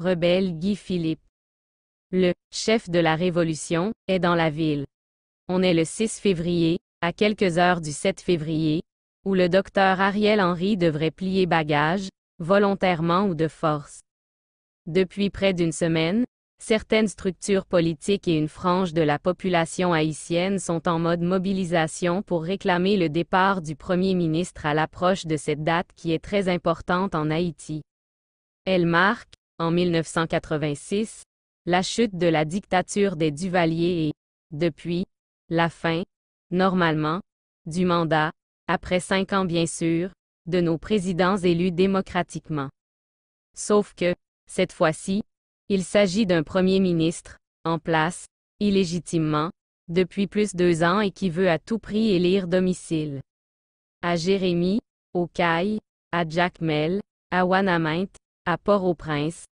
rebelle Guy Philippe. Le chef de la Révolution est dans la ville. On est le 6 février, à quelques heures du 7 février, où le docteur Ariel Henry devrait plier bagage, volontairement ou de force. Depuis près d'une semaine, certaines structures politiques et une frange de la population haïtienne sont en mode mobilisation pour réclamer le départ du Premier ministre à l'approche de cette date qui est très importante en Haïti. Elle marque, en 1986, la chute de la dictature des Duvalier et, depuis, la fin, normalement, du mandat, après cinq ans bien sûr, de nos présidents élus démocratiquement. Sauf que, cette fois-ci, il s'agit d'un Premier ministre, en place, illégitimement, depuis plus de deux ans et qui veut à tout prix élire domicile. À Jérémy, au Caille, à Jack Mel, à Wanamint, à Port-au-Prince,